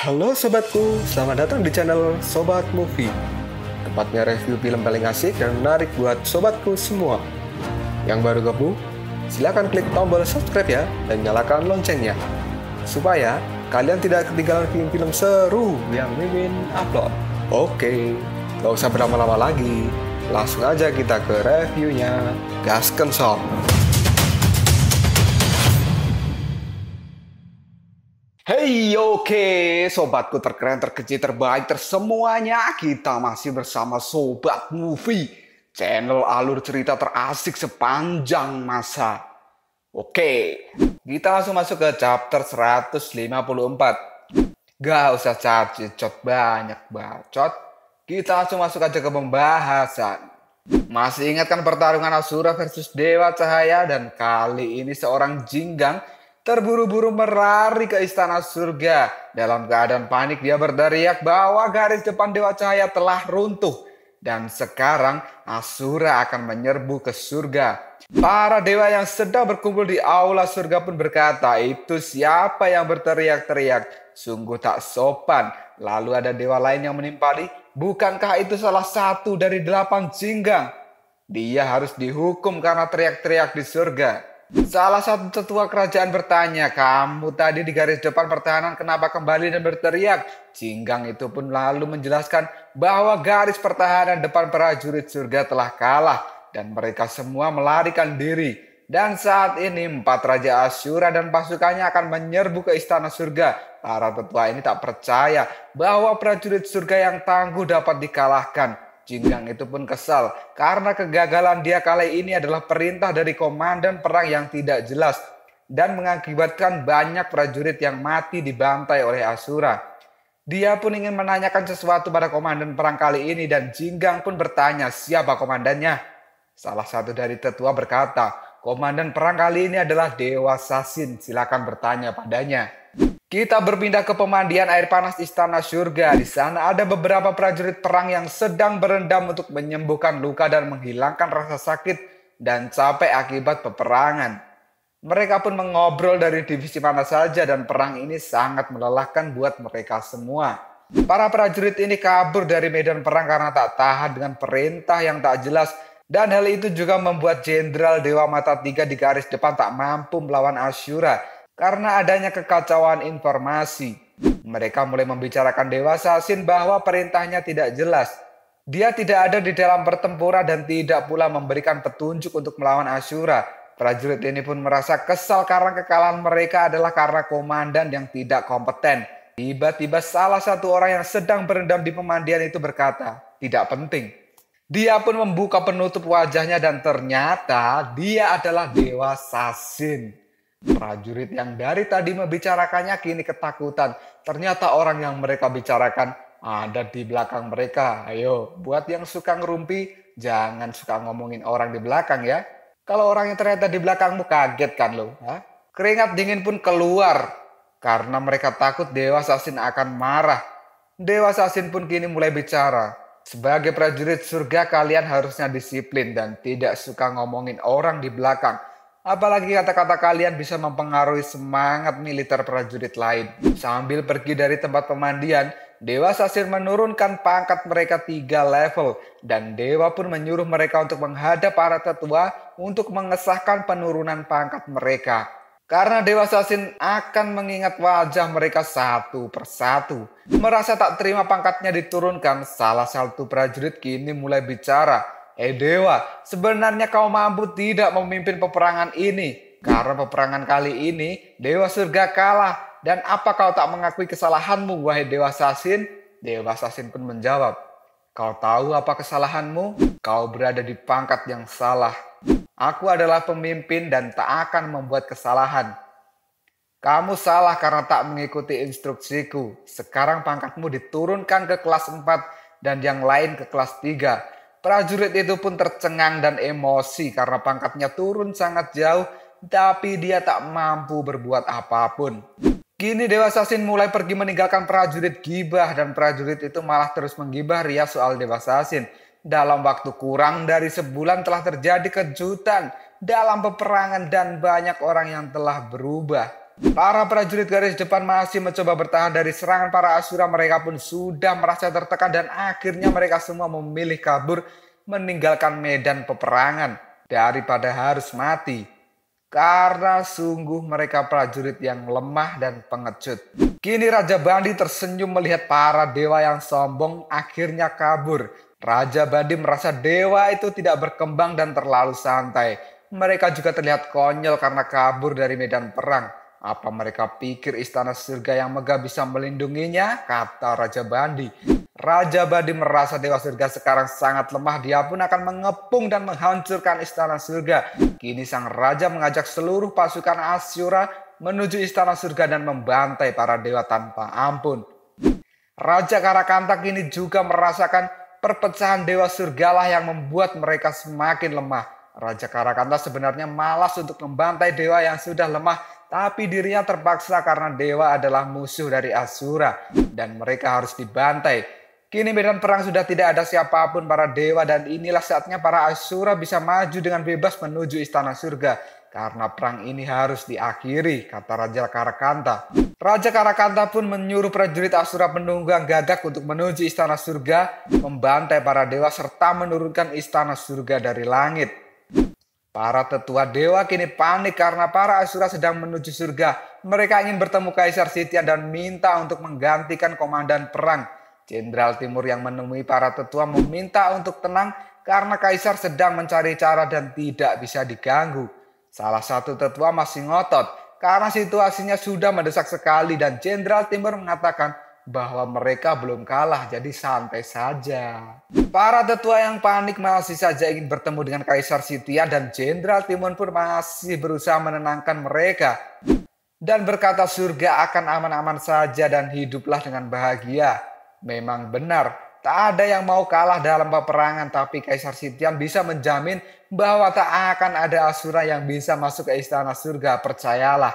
Halo sobatku, selamat datang di channel Sobat Movie. Tempatnya review film paling asik dan menarik buat sobatku semua. Yang baru gabung, silakan klik tombol subscribe ya dan nyalakan loncengnya. Supaya kalian tidak ketinggalan film-film seru yang Mimin upload. Oke, gak usah berlama-lama lagi. Langsung aja kita ke reviewnya. Gasken Sob. Hey oke okay. sobatku terkeren terkecil terbaik tersemuanya kita masih bersama Sobat Movie channel alur cerita terasik sepanjang masa. Oke, okay. kita langsung masuk ke chapter 154. Gak usah cacicot banyak bacot, kita langsung masuk aja ke pembahasan. Masih ingatkan pertarungan Asura versus Dewa Cahaya dan kali ini seorang jinggang terburu-buru merari ke istana surga. Dalam keadaan panik dia berteriak bahwa garis depan Dewa Cahaya telah runtuh. Dan sekarang Asura akan menyerbu ke surga. Para dewa yang sedang berkumpul di aula surga pun berkata, itu siapa yang berteriak-teriak? Sungguh tak sopan. Lalu ada dewa lain yang menimpali, bukankah itu salah satu dari delapan jinggang? Dia harus dihukum karena teriak-teriak di surga. Salah satu tetua kerajaan bertanya, kamu tadi di garis depan pertahanan kenapa kembali dan berteriak? Jinggang itu pun lalu menjelaskan bahwa garis pertahanan depan prajurit surga telah kalah dan mereka semua melarikan diri. Dan saat ini empat Raja Asyura dan pasukannya akan menyerbu ke istana surga. Para tetua ini tak percaya bahwa prajurit surga yang tangguh dapat dikalahkan. Jinggang itu pun kesal karena kegagalan dia kali ini adalah perintah dari komandan perang yang tidak jelas dan mengakibatkan banyak prajurit yang mati dibantai oleh Asura. Dia pun ingin menanyakan sesuatu pada komandan perang kali ini dan Jinggang pun bertanya siapa komandannya. Salah satu dari tetua berkata, komandan perang kali ini adalah Dewa Sasin, silakan bertanya padanya. Kita berpindah ke pemandian air panas Istana Surga. Di sana ada beberapa prajurit perang yang sedang berendam untuk menyembuhkan luka dan menghilangkan rasa sakit dan capek akibat peperangan. Mereka pun mengobrol dari divisi mana saja dan perang ini sangat melelahkan buat mereka semua. Para prajurit ini kabur dari medan perang karena tak tahan dengan perintah yang tak jelas dan hal itu juga membuat Jenderal Dewa Mata Tiga di garis depan tak mampu melawan Asyura karena adanya kekacauan informasi, mereka mulai membicarakan Dewa Sasin bahwa perintahnya tidak jelas. Dia tidak ada di dalam pertempuran dan tidak pula memberikan petunjuk untuk melawan Asyura. Prajurit ini pun merasa kesal karena kekalahan mereka adalah karena komandan yang tidak kompeten. Tiba-tiba salah satu orang yang sedang berendam di pemandian itu berkata, tidak penting. Dia pun membuka penutup wajahnya dan ternyata dia adalah Dewa Sasin. Prajurit yang dari tadi membicarakannya kini ketakutan. Ternyata orang yang mereka bicarakan ada di belakang mereka. Ayo, buat yang suka ngerumpi, jangan suka ngomongin orang di belakang ya. Kalau orang yang ternyata di belakangmu kaget kan lo. Keringat dingin pun keluar. Karena mereka takut Dewa Sasin akan marah. Dewa Sasin pun kini mulai bicara. Sebagai prajurit surga kalian harusnya disiplin dan tidak suka ngomongin orang di belakang Apalagi kata-kata kalian bisa mempengaruhi semangat militer prajurit lain. Sambil pergi dari tempat pemandian, Dewa Sasir menurunkan pangkat mereka tiga level dan Dewa pun menyuruh mereka untuk menghadap para tetua untuk mengesahkan penurunan pangkat mereka. Karena Dewa Sasin akan mengingat wajah mereka satu persatu. Merasa tak terima pangkatnya diturunkan, salah satu prajurit kini mulai bicara Hei eh, dewa, sebenarnya kau mampu tidak memimpin peperangan ini. Karena peperangan kali ini, dewa surga kalah. Dan apa kau tak mengakui kesalahanmu, wahai dewa sasin? Dewa sasin pun menjawab, Kau tahu apa kesalahanmu? Kau berada di pangkat yang salah. Aku adalah pemimpin dan tak akan membuat kesalahan. Kamu salah karena tak mengikuti instruksiku. Sekarang pangkatmu diturunkan ke kelas 4 dan yang lain ke kelas 3 Prajurit itu pun tercengang dan emosi karena pangkatnya turun sangat jauh, tapi dia tak mampu berbuat apapun. Kini Dewa Sasin mulai pergi meninggalkan prajurit gibah dan prajurit itu malah terus menggibah Ria soal Dewa Sasin. Dalam waktu kurang dari sebulan telah terjadi kejutan dalam peperangan dan banyak orang yang telah berubah. Para prajurit garis depan masih mencoba bertahan dari serangan para asura. Mereka pun sudah merasa tertekan dan akhirnya mereka semua memilih kabur meninggalkan medan peperangan daripada harus mati. Karena sungguh mereka prajurit yang lemah dan pengecut. Kini Raja Bandi tersenyum melihat para dewa yang sombong akhirnya kabur. Raja Bandi merasa dewa itu tidak berkembang dan terlalu santai. Mereka juga terlihat konyol karena kabur dari medan perang. Apa mereka pikir istana surga yang megah bisa melindunginya? Kata Raja Bandi. Raja Bandi merasa Dewa Surga sekarang sangat lemah. Dia pun akan mengepung dan menghancurkan istana surga. Kini sang raja mengajak seluruh pasukan Asyura menuju istana surga dan membantai para dewa tanpa ampun. Raja karakanta kini juga merasakan perpecahan dewa surgalah yang membuat mereka semakin lemah. Raja Karakanta sebenarnya malas untuk membantai dewa yang sudah lemah tapi dirinya terpaksa karena dewa adalah musuh dari Asura dan mereka harus dibantai. Kini medan perang sudah tidak ada siapapun para dewa dan inilah saatnya para Asura bisa maju dengan bebas menuju istana surga. Karena perang ini harus diakhiri, kata Raja Karakanta. Raja Karakanta pun menyuruh prajurit Asura menunggang gagak untuk menuju istana surga, membantai para dewa serta menurunkan istana surga dari langit. Para tetua dewa kini panik karena para Asura sedang menuju surga. Mereka ingin bertemu Kaisar Sitian dan minta untuk menggantikan komandan perang. Jenderal Timur yang menemui para tetua meminta untuk tenang karena Kaisar sedang mencari cara dan tidak bisa diganggu. Salah satu tetua masih ngotot karena situasinya sudah mendesak sekali dan Jenderal Timur mengatakan bahwa mereka belum kalah, jadi santai saja. Para tetua yang panik masih saja ingin bertemu dengan Kaisar Sitia dan Jenderal Timun pun masih berusaha menenangkan mereka. Dan berkata surga akan aman-aman saja dan hiduplah dengan bahagia. Memang benar, tak ada yang mau kalah dalam peperangan. Tapi Kaisar Sitian bisa menjamin bahwa tak akan ada asura yang bisa masuk ke istana surga. Percayalah,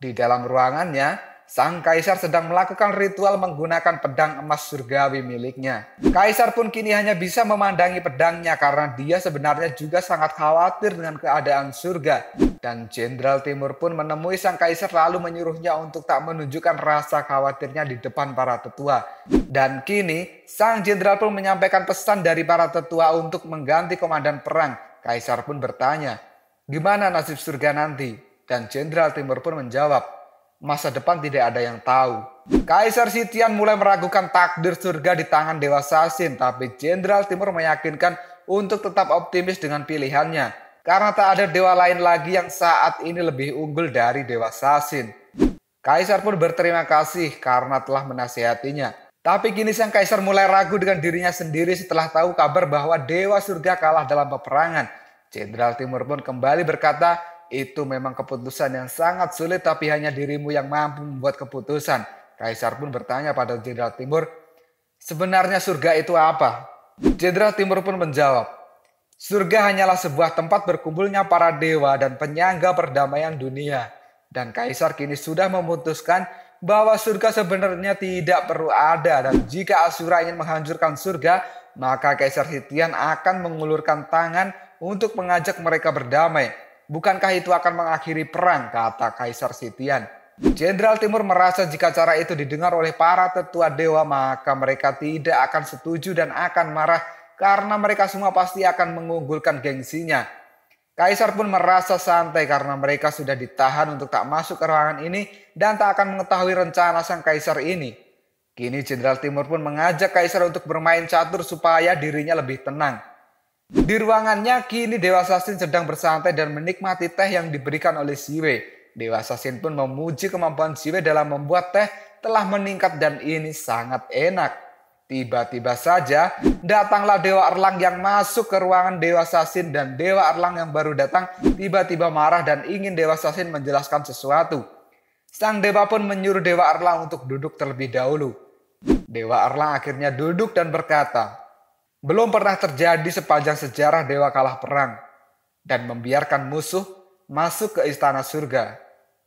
di dalam ruangannya sang kaisar sedang melakukan ritual menggunakan pedang emas surgawi miliknya. Kaisar pun kini hanya bisa memandangi pedangnya karena dia sebenarnya juga sangat khawatir dengan keadaan surga. Dan Jenderal Timur pun menemui sang kaisar lalu menyuruhnya untuk tak menunjukkan rasa khawatirnya di depan para tetua. Dan kini, sang jenderal pun menyampaikan pesan dari para tetua untuk mengganti komandan perang. Kaisar pun bertanya, gimana nasib surga nanti? Dan Jenderal Timur pun menjawab, masa depan tidak ada yang tahu. Kaisar Sitian mulai meragukan takdir surga di tangan Dewa Sasin, tapi Jenderal Timur meyakinkan untuk tetap optimis dengan pilihannya, karena tak ada dewa lain lagi yang saat ini lebih unggul dari Dewa Sasin. Kaisar pun berterima kasih karena telah menasihatinya. Tapi kini sang kaisar mulai ragu dengan dirinya sendiri setelah tahu kabar bahwa Dewa Surga kalah dalam peperangan. Jenderal Timur pun kembali berkata, itu memang keputusan yang sangat sulit tapi hanya dirimu yang mampu membuat keputusan. Kaisar pun bertanya pada Jenderal Timur, sebenarnya surga itu apa? Jenderal Timur pun menjawab, surga hanyalah sebuah tempat berkumpulnya para dewa dan penyangga perdamaian dunia. Dan Kaisar kini sudah memutuskan bahwa surga sebenarnya tidak perlu ada dan jika Asura ingin menghancurkan surga, maka Kaisar Hitian akan mengulurkan tangan untuk mengajak mereka berdamai Bukankah itu akan mengakhiri perang, kata Kaisar Sitian. Jenderal Timur merasa jika cara itu didengar oleh para tetua dewa, maka mereka tidak akan setuju dan akan marah karena mereka semua pasti akan mengunggulkan gengsinya. Kaisar pun merasa santai karena mereka sudah ditahan untuk tak masuk ke ruangan ini dan tak akan mengetahui rencana sang kaisar ini. Kini Jenderal Timur pun mengajak kaisar untuk bermain catur supaya dirinya lebih tenang. Di ruangannya, kini Dewa Sasin sedang bersantai dan menikmati teh yang diberikan oleh Siwe. Dewa Sasin pun memuji kemampuan Siwe dalam membuat teh telah meningkat dan ini sangat enak. Tiba-tiba saja datanglah Dewa Erlang yang masuk ke ruangan Dewa Sasin dan Dewa Erlang yang baru datang tiba-tiba marah dan ingin Dewa Sasin menjelaskan sesuatu. Sang Dewa pun menyuruh Dewa Erlang untuk duduk terlebih dahulu. Dewa Erlang akhirnya duduk dan berkata, belum pernah terjadi sepanjang sejarah dewa kalah perang dan membiarkan musuh masuk ke istana surga.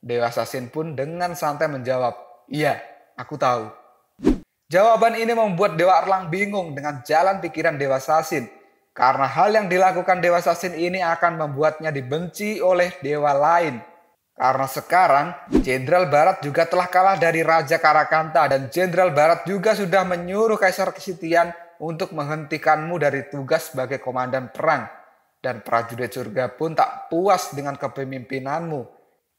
Dewa Sasin pun dengan santai menjawab, "Iya, aku tahu." Jawaban ini membuat Dewa Erlang bingung dengan jalan pikiran Dewa Sasin karena hal yang dilakukan Dewa Sasin ini akan membuatnya dibenci oleh dewa lain. Karena sekarang Jenderal Barat juga telah kalah dari Raja Karakanta dan Jenderal Barat juga sudah menyuruh Kaisar Kesitian untuk menghentikanmu dari tugas sebagai komandan perang. Dan prajurit surga pun tak puas dengan kepemimpinanmu.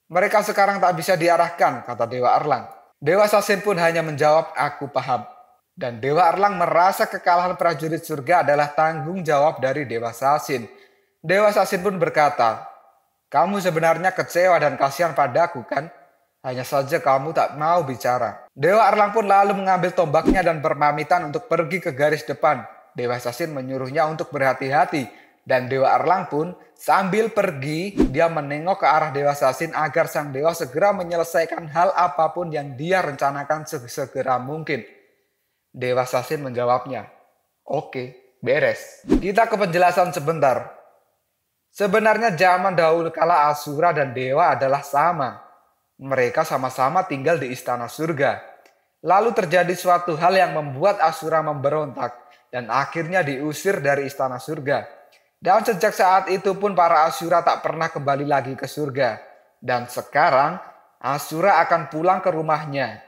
Mereka sekarang tak bisa diarahkan, kata Dewa Erlang. Dewa Sasin pun hanya menjawab, aku paham. Dan Dewa Erlang merasa kekalahan prajurit surga adalah tanggung jawab dari Dewa Sasin. Dewa Sasin pun berkata, kamu sebenarnya kecewa dan kasihan padaku kan? Hanya saja kamu tak mau bicara. Dewa Arlang pun lalu mengambil tombaknya dan berpamitan untuk pergi ke garis depan. Dewa Sasin menyuruhnya untuk berhati-hati. Dan Dewa Arlang pun sambil pergi, dia menengok ke arah Dewa Sasin agar sang dewa segera menyelesaikan hal apapun yang dia rencanakan segera mungkin. Dewa Sasin menjawabnya, Oke, beres. Kita ke penjelasan sebentar. Sebenarnya zaman dahulu kala Asura dan Dewa adalah sama, mereka sama-sama tinggal di istana surga. Lalu terjadi suatu hal yang membuat Asura memberontak dan akhirnya diusir dari istana surga. Dan sejak saat itu pun para Asura tak pernah kembali lagi ke surga. Dan sekarang Asura akan pulang ke rumahnya.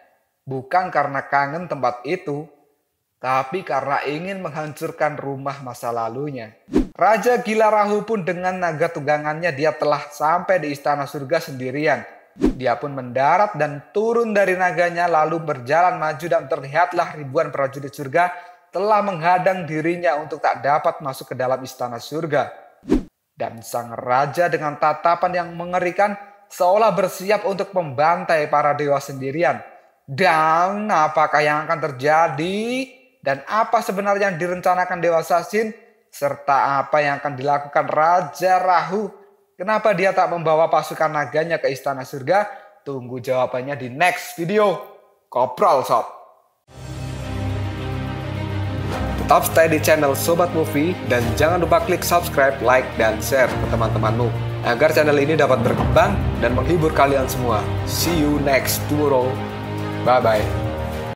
Bukan karena kangen tempat itu, tapi karena ingin menghancurkan rumah masa lalunya. Raja Gila Rahu pun dengan naga tunggangannya dia telah sampai di istana surga sendirian. Dia pun mendarat dan turun dari naganya lalu berjalan maju dan terlihatlah ribuan prajurit surga telah menghadang dirinya untuk tak dapat masuk ke dalam istana surga. Dan sang raja dengan tatapan yang mengerikan seolah bersiap untuk membantai para dewa sendirian. Dan apakah yang akan terjadi? Dan apa sebenarnya yang direncanakan Dewa Sasin? Serta apa yang akan dilakukan Raja Rahu Kenapa dia tak membawa pasukan naganya ke istana surga? Tunggu jawabannya di next video. Kopral Sob. Tetap stay di channel Sobat Movie dan jangan lupa klik subscribe, like, dan share ke teman-temanmu agar channel ini dapat berkembang dan menghibur kalian semua. See you next tomorrow. Bye-bye.